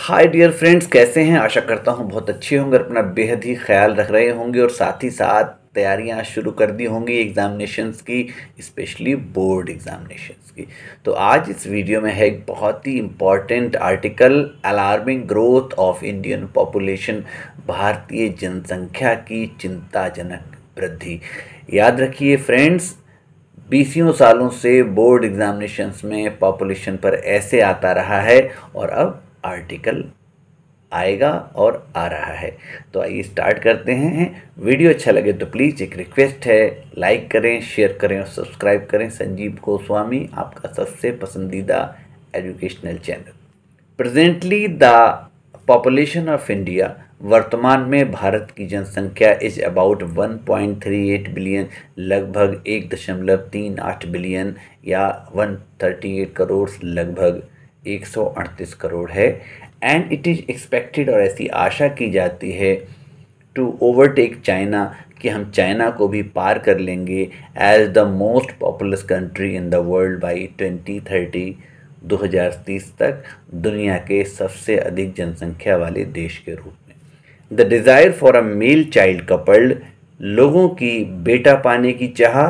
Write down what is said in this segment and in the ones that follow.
hi dear friends कैसे हैं आशा करता हूँ बहुत अच्छे होंगे अपना बेहद ही ख्याल रख रहे होंगे और साथ ही साथ तैयारियां शुरू कर दी होंगी एग्जामिनेशंस की स्पेशली बोर्ड एग्जामिनेशंस की तो आज इस वीडियो में है एक बहुत ही important article alarming growth of Indian population भारतीय जनसंख्या की चिंताजनक वृद्धि याद रखिए फ्रेंड्स बीसियों सालों से बोर्ड एग्जामिनेशंस में पॉपुलेशन पर ऐसे आता रहा है और अब आर्टिकल आएगा और आ रहा है तो आइए स्टार्ट करते हैं वीडियो अच्छा लगे तो प्लीज़ एक रिक्वेस्ट है लाइक करें शेयर करें और सब्सक्राइब करें संजीव गोस्वामी आपका सबसे पसंदीदा educational channel presently the population of India वर्तमान में भारत की जनसंख्या इज अबाउट 1.38 बिलियन लगभग एक दशमलव तीन आठ बिलियन या 138 करोड़ लगभग 138 करोड़ है एंड इट इज़ एक्सपेक्टेड और ऐसी आशा की जाती है टू ओवरटेक चाइना कि हम चाइना को भी पार कर लेंगे as the most populous country in the world by 2030 2030 तक दुनिया के सबसे अधिक जनसंख्या वाले देश के रूप में the desire for a male child coupled लोगों की बेटा पाने की चाह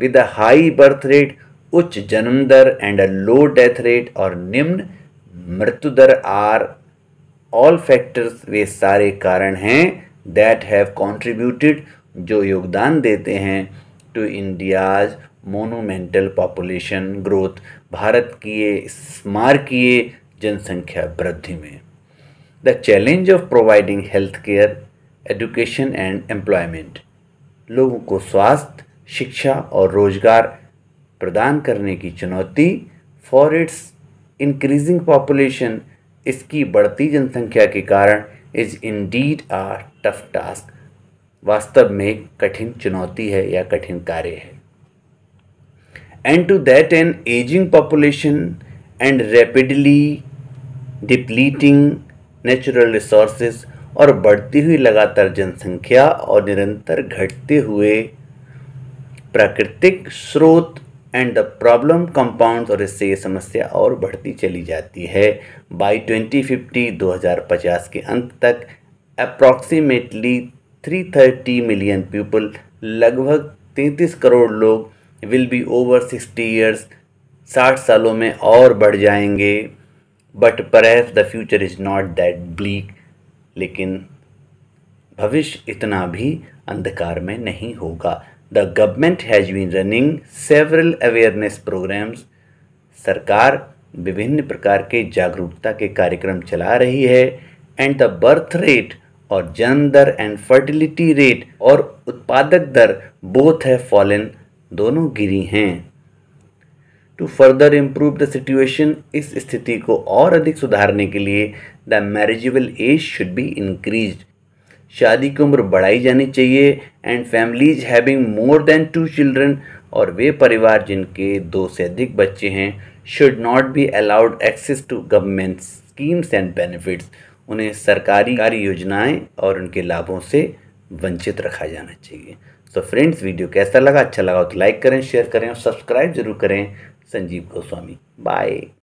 विद हाई बर्थ रेट उच्च जन्म दर and a low death rate और निम्न मृत्यु दर आर ऑल फैक्टर्स वे सारे कारण हैं दैट हैव कॉन्ट्रीब्यूटेड जो योगदान देते हैं to India's monumental population growth भारत की स्मारकीय जनसंख्या वृद्धि में the challenge of providing health care education and employment लोगों को स्वास्थ्य शिक्षा और रोजगार प्रदान करने की चुनौती फॉर इट्स इंक्रीजिंग पॉपुलेशन इसकी बढ़ती जनसंख्या के कारण is indeed a tough task वास्तव में कठिन चुनौती है या कठिन कार्य है and to that an ageing population and rapidly depleting natural resources और बढ़ती हुई लगातार जनसंख्या और निरंतर घटते हुए प्राकृतिक स्रोत एंड द प्रॉब्लम कंपाउंड और इससे ये समस्या और बढ़ती चली जाती है बाई 2050 2050 के अंत तक अप्रॉक्सीमेटली 330 मिलियन पीपल लगभग 33 करोड़ लोग विल बी ओवर 60 ईयर्स 60 सालों में और बढ़ जाएंगे बट पर the future is not that bleak लेकिन भविष्य इतना भी अंधकार में नहीं होगा the government has been running several awareness programs सरकार विभिन्न प्रकार के जागरूकता के कार्यक्रम चला रही है एंड द बर्थ रेट और जन्म दर एंड फर्टिलिटी रेट और उत्पादक दर बोथ है फॉलन दोनों गिरी हैं to further improve the situation इस स्थिति को और अधिक सुधारने के लिए the marriageable age should be increase शादी की उम्र बढ़ाई जानी चाहिए and families having more than two children और वे परिवार जिनके दो से अधिक बच्चे हैं should not be allowed access to government schemes and benefits उन्हें सरकारी कार्य योजनाएं और उनके लाभों से वंचित रखा जाना चाहिए सो so फ्रेंड्स वीडियो कैसा लगा अच्छा लगा तो लाइक करें शेयर करें और सब्सक्राइब जरूर करें संजीव गोस्वामी बाय